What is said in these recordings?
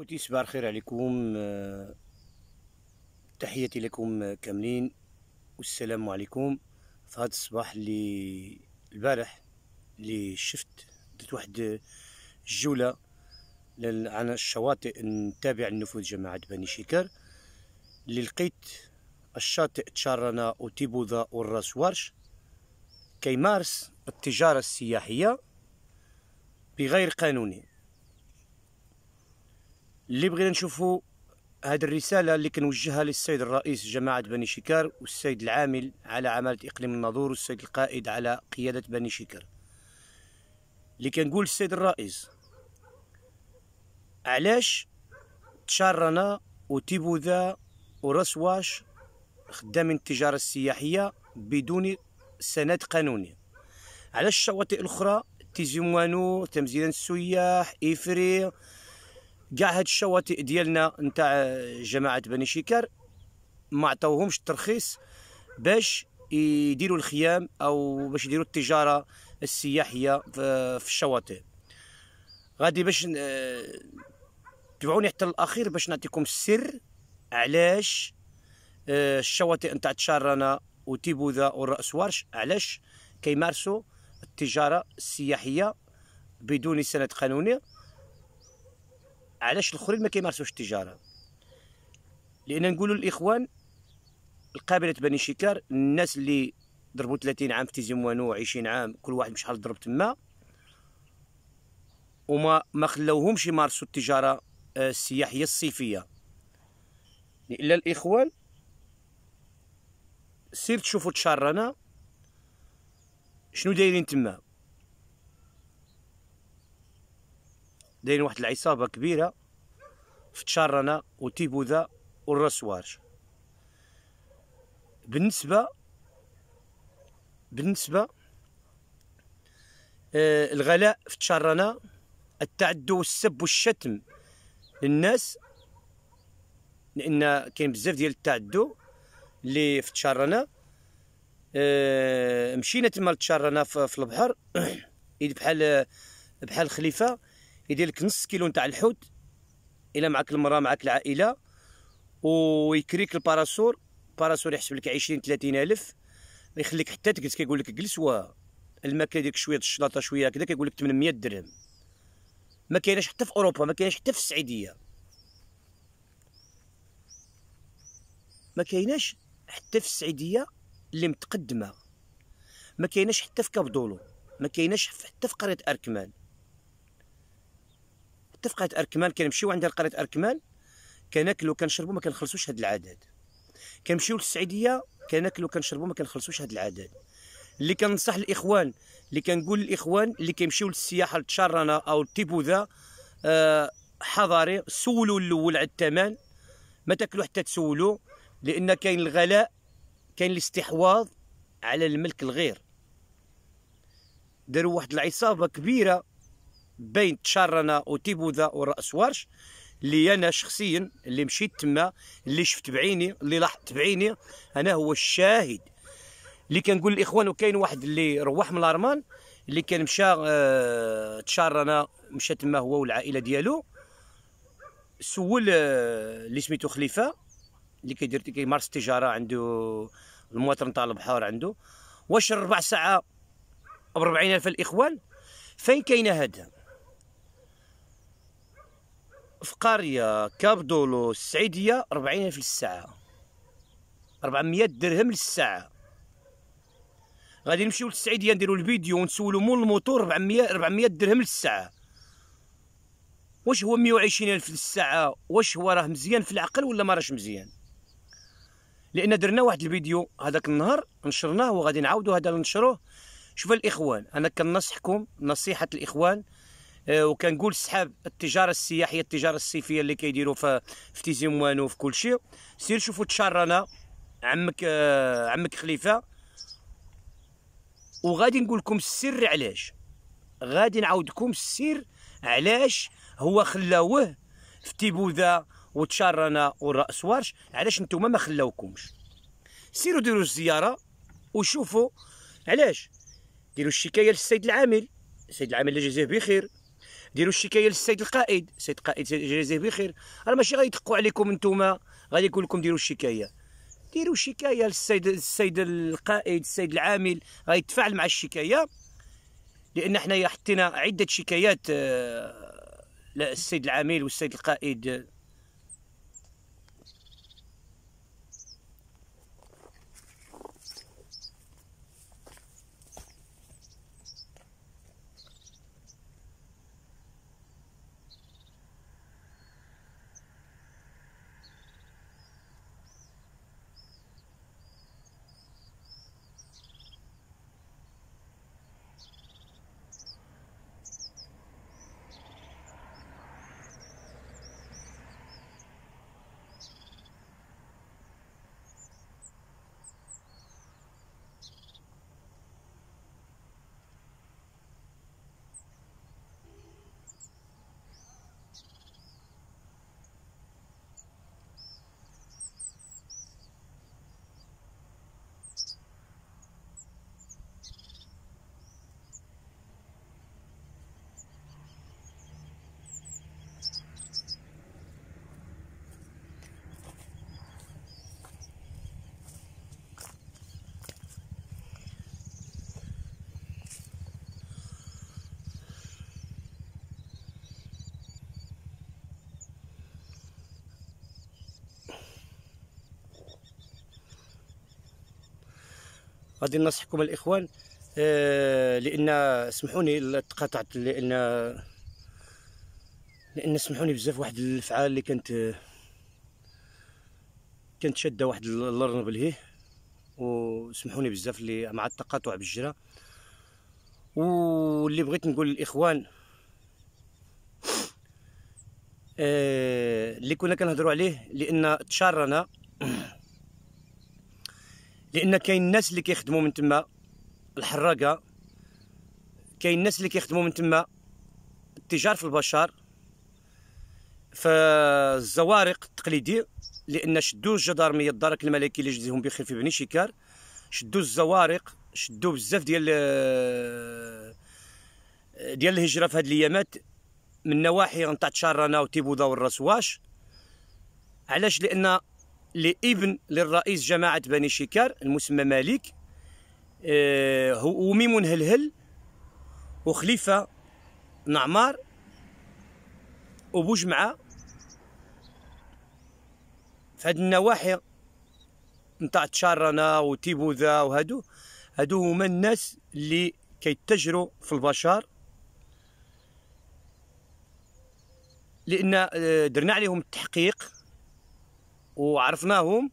خوتي صباح الخير عليكم آه، تحياتي لكم كاملين والسلام عليكم في هذا الصباح اللي البارح اللي شفت درت واحد الجوله على الشواطئ نتابع النفوذ جماعه بني شيكار اللي لقيت الشاطئ تشارنا وتيبوذا والراس ورش كيمارس التجاره السياحيه بغير قانوني اللي بغينا نشوفوا هذه الرسالة اللي كنوجهها للسيد الرئيس جماعة بني شكار والسيد العامل على عمالة إقليم الناظور والسيد القائد على قيادة بني شكار اللي كنقول للسيد الرئيس علاش تشارنا وتيبوذا ورسواش خدامين التجارة السياحية بدون سند قانوني علاش الشواطئ الأخرى تيزيموانو تمزيران السياح إفريق كاع هاد الشواطئ ديالنا نتاع آه، جماعه بني شكر ما عطاوهمش الترخيص باش يديروا الخيام او باش يديروا التجاره السياحيه في الشواطئ غادي باش آه، تبعوني حتى الاخير باش نعطيكم السر علاش آه، الشواطئ نتاع تشارنا وتيبوذا والراس ورش علاش كيمارسوا التجاره السياحيه بدون سند قانوني علاش الاخرين ما كيمارسوش التجاره لان نقولوا للاخوان القابله بني شكار الناس اللي ضربوا 30 عام في تيزي موانو 20 عام كل واحد بشحال ضرب تما وما ما خلوهمش يمارسوا التجاره آه، السياحيه الصيفيه الا الاخوان سير تشوفوا تشارنا شنو دايرين تما دايرين واحد العصابه كبيره في تشارنا وتيبوذا والرسوارج بالنسبه بالنسبه آه الغلاء في تشارنا التعدو والسب والشتم للناس لان كاين بزاف ديال التعدو اللي في تشارنا آه مشينا تما لتشارنا في البحر إذ بحال بحال خليفه يدير لك نص كيلو نتاع الحوت الا معك المراه معك العائله ويكريك الباراسور باراسور يحسب لك 20 30 الف ما يخليك حتى تجلس كيقول لك جلس واه الماكله ديك شويه الشلاطه شويه هكذا كيقول لك 800 درهم ما كايناش حتى في اوروبا ما كايناش حتى في السعوديه ما كايناش حتى في السعوديه اللي متقدمه ما كايناش حتى في كابدولو ما كايناش حتى في قريه اركمان حتى في قريه اركمان كنمشيو عندها قريه اركمان كناكلو كنشربو ما كنخلصوش هاد العدد كنمشيو للسعيديه كناكلو كنشربو ما كنخلصوش هاد العدد اللي كنصح الاخوان اللي كنقول للاخوان اللي كيمشيو للسياحه لتشرنا او التيبوذا آه حضاري سولوا الاول على الثمن ما تاكلوا حتى تسولوا لان كاين الغلاء كاين الاستحواذ على الملك الغير داروا واحد العصابه كبيره بين تشارنا وتيبوذا وراس ورش اللي انا شخصيا اللي مشيت تما اللي شفت بعيني اللي لاحظت بعيني انا هو الشاهد اللي كنقول للاخوان وكاين واحد اللي روح من الارمان اللي كان مشى اه تشارنا مشى تما هو والعائله ديالو سول اللي آه، سميتو خليفه اللي كيدير كيمارس التجاره عنده المواطن تاع البحار عنده واش الربع ساعه ب 40000 الاخوان فين كاينه هذا في قريه كابدولو السعيديه 40000 للساعه 400 درهم للساعه غادي نمشيو للسعيديه نديرو الفيديو ونسولو مول الموتور 400 400 درهم للساعه واش هو ألف للساعه واش هو راه مزيان في العقل ولا ما مزيان لان درنا واحد الفيديو هذاك النهار نشرناه وغادي نعاودو هذا نشروه شوف الاخوان انا كنصحكم نصيحه الاخوان آه، وكنقول السحاب التجاره السياحيه التجاره الصيفيه اللي كيديروا في في تيزيموان وفي كل شيء سير شوفوا تشرنا عمك آه، عمك خليفه وغادي نقول لكم السر علاش غادي نعاودكم السر علاش هو خلاوه في تيبوذا وتشرنا والراس ورش علاش نتوما ما خلاوكمش سيروا ديروا الزياره وشوفوا علاش ديروا الشكايه للسيد العامل السيد العامل الله يجازيه بخير ديروا الشكايه للسيد القائد السيد القائد جزاه بخير راه ماشي غيدقوا عليكم نتوما غادي يقول لكم ديروا الشكايه ديروا شكايه للسيد السيد القائد السيد العامل غيتفاعل مع الشكايه لان حنايا حطينا عده شكايات آه، للسيد العامل والسيد القائد غادي ننصحكم الاخوان آه، لان سمحوني تقاطعت لان لان سمحوني بزاف واحد الفعال اللي كانت كانت شاده واحد الارنب لهيه وسمحوني بزاف اللي مع التقاطع بالجرا واللي بغيت نقول للاخوان آه، اللي كنا كنهضروا عليه لان تشارنا لان كاين الناس اللي كيخدموا من تما الحراقه كاين الناس اللي كيخدموا من تما التجار في البشر فالزوارق التقليديه لان شدوا الجدارميه الدرك الملكي اللي جزيهم بخير في بني شيكار شدوا الزوارق شدوا بزاف ديال ديال الهجره في هاد الايامات من نواحي نتاع تشرنا وتيبودا والرسواش علاش لان لابن للرئيس جماعة بني شكار المسمى مالك آه، وميم هلهل وخليفة نعمار وبوجمعة في النواحي نتاع تشارنا وتيبوذا وهادو هادو هما الناس اللي كيتجروا في البشر لان آه، درنا عليهم التحقيق وعرفناهم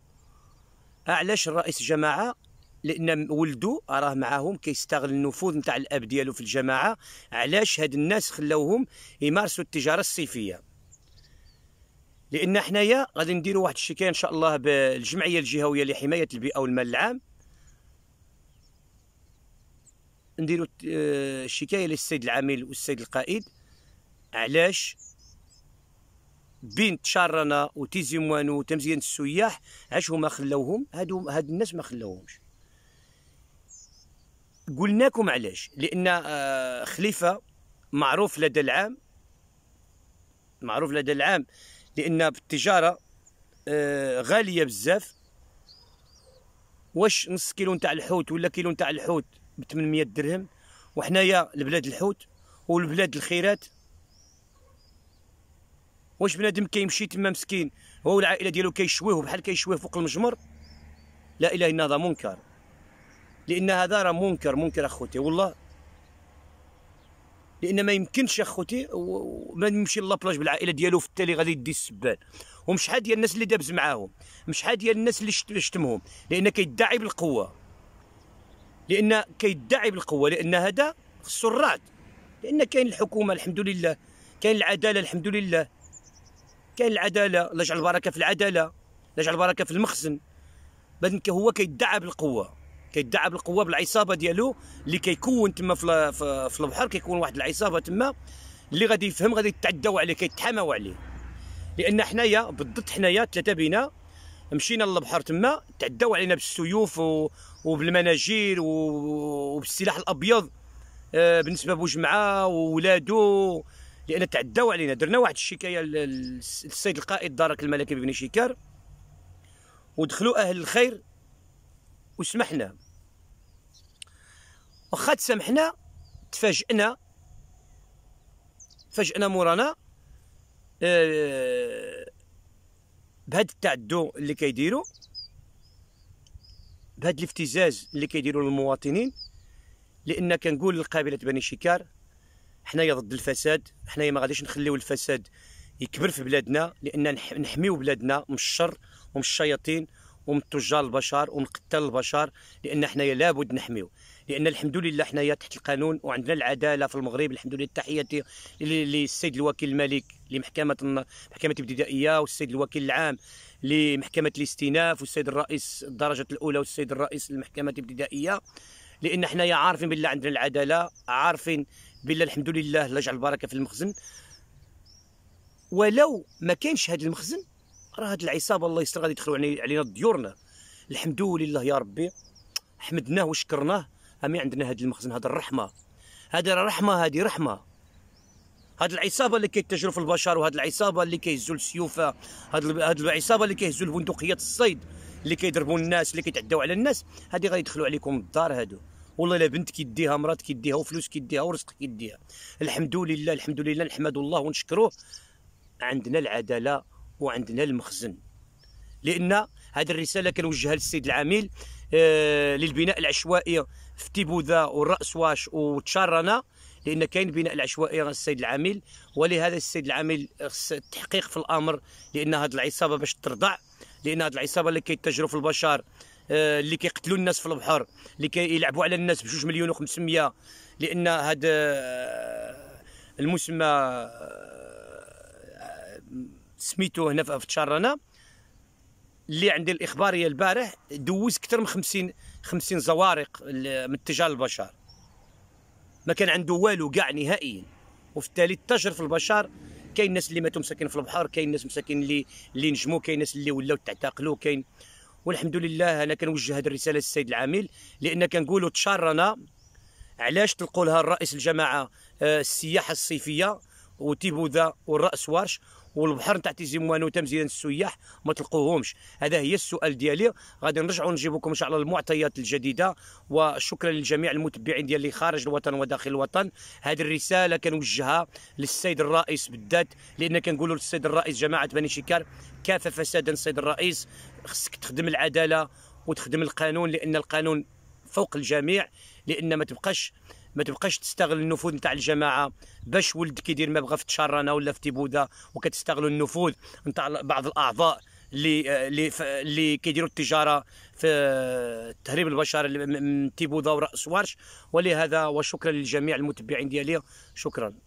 علاش رئيس الجماعه لان ولدو راه معاهم كيستغل النفوذ نتاع الاب ديالو في الجماعه علاش هاد الناس خلاوهم يمارسوا التجاره الصيفيه لان حنايا غادي نديروا واحد الشكايه ان شاء الله بالجمعيه الجهويه لحمايه البيئه والمال العام نديروا آه، الشكايه للسيد العامل والسيد القائد علاش بين تشارنا موانو وتمزيان السياح عاش هما خلوهم هادو هاد الناس ما خلوهمش قلناكم علاش لان آه، خليفه معروف لدى العام معروف لدى العام لان بالتجاره آه، غاليه بزاف واش نص كيلو نتاع الحوت ولا كيلو نتاع الحوت ب 800 درهم وحنايا البلاد الحوت والبلاد الخيرات واش بنادم كيمشي تما مسكين هو والعائله ديالو كيشويه بحال كيشويه فوق المجمر لا اله الا هذا منكر لان هذا راه منكر منكر اخوتي والله لان ما يمكنش اخوتي ما نمشي لابلاج بالعائله ديالو في التالي غادي يدي السبان ومشحال ديال الناس اللي دابز معاهم مش مشحال ديال الناس اللي شتمهم لان كيدعي بالقوه لان كيدعي بالقوه لان هذا خصو الرعد لان كاين الحكومه الحمد لله كاين العداله الحمد لله كاين العداله الله يجعل البركه في العداله الله يجعل البركه في المخزن بعدين هو كيدعى بالقوه كيدعى بالقوه بالعصابه ديالو اللي كيكون تما في, في البحر كيكون واحد العصابه تما اللي غادي يفهم غادي يتعداو عليه كيتحاماو عليه لان حنايا بالضبط حنايا ثلاثه بينا مشينا للبحر تما تعداو علينا بالسيوف وبالمناجير وبالسلاح الابيض آه، بالنسبه بوجمعه وولادو لان تعداو علينا درنا واحد الشكايه للسيد القائد دارك الملكي بن شيكار ودخلوا اهل الخير وسمحنا واخا تسامحنا تفاجئنا تفاجئنا مورانا آه، بهذا التعدو اللي كيديروا بهذا الافتزاز اللي كيديروا للمواطنين لان كنقول لقبيله بني شكار حنايا ضد الفساد حنايا ما غاديش نخليو الفساد يكبر في بلادنا لان نحميو بلادنا من الشر ومن الشياطين ومن تجار البشر ومن قتال البشر لان حنايا لابد نحميو لان الحمد لله حنايا تحت القانون وعندنا العداله في المغرب الحمد لله تحياتي للسيد الوكيل الملك لمحكمه محكمه الابتدائيه والسيد الوكيل العام لمحكمه الاستئناف والسيد الرئيس الدرجه الاولى والسيد الرئيس للمحكمه الابتدائيه لان حنايا عارفين بالله عندنا العداله عارفين بالله الحمد لله الله يجعل البركه في المخزن ولو ما كانش هذا المخزن راه هاد العصابه الله يستر غادي يدخلوا علينا ديورنا الحمد لله يا ربي حمدناه وشكرناه امي عندنا هذا المخزن هذا الرحمه هذا رحمه هذه رحمه هاد العصابه اللي كيتجروا في البشر وهاد العصابه اللي كيهزوا السيوفه هاد هاد العصابه اللي كيهزوا البندقيات الصيد اللي كيضربوا الناس اللي كيتعداو على الناس هذه غادي يدخلوا عليكم الدار هادو والله الا بنت كيديها مرات كيديها وفلوس كيديها ورزق كيديها الحمد لله الحمد لله نحمد الله ونشكروه عندنا العداله وعندنا المخزن لان هذه الرساله كنوجهها للسيد العميل آه، للبناء العشوائي في تيبوذا والراس واش وتشارنا لان كاين بناء العشوائي السيد العميل ولهذا السيد العميل التحقيق في الامر لان هذه العصابه باش ترضع لان هذه العصابه اللي كيتجروا في البشر آه، اللي كيقتلوا الناس في البحر اللي كيلعبوا على الناس بجوج مليون و500 لان هذا آه، المسمى آه، سميتو هنا في تشارنا اللي عندي الاخباريه البارح دوز اكثر من 50 50 زوارق من اتجاه البشر ما كان عنده والو كاع نهائيا وبالتالي التجر في البشر كاين الناس اللي ماتوا مساكين في البحر كاين الناس مساكين اللي اللي نجموا كاين الناس اللي ولاو تعتقلوا كاين والحمد لله انا كنوجه هذه الرساله للسيد العامل لان كنقولوا تشارنا علاش تلقوا لها الرئيس الجماعه آه، السياحه الصيفيه وتيبوذا والراس وارش والبحر نتاع تيزيموانو تمزيان السياح ما تلقوهمش هذا هي السؤال ديالي غادي نرجعوا نجيبوكم ان شاء الله المعطيات الجديده وشكرا للجميع المتبعين ديال اللي خارج الوطن وداخل الوطن هذه الرساله كنوجهها للسيد الرئيس بالذات لان كنقولوا للسيد الرئيس جماعه بني شكار كافه فسادا السيد الرئيس خصك تخدم العداله وتخدم القانون لان القانون فوق الجميع لان ما تبقاش ما تبقاش تستغل النفوذ نتاع الجماعه باش ولدك يدير ما بغى في تشرنه ولا في تيبودا وكتستغلوا النفوذ نتاع بعض الاعضاء اللي اللي اللي كيديروا التجاره في تهريب البشر من تيبودا وراس ورش ولهذا وشكرا للجميع المتبعين ديالي شكرا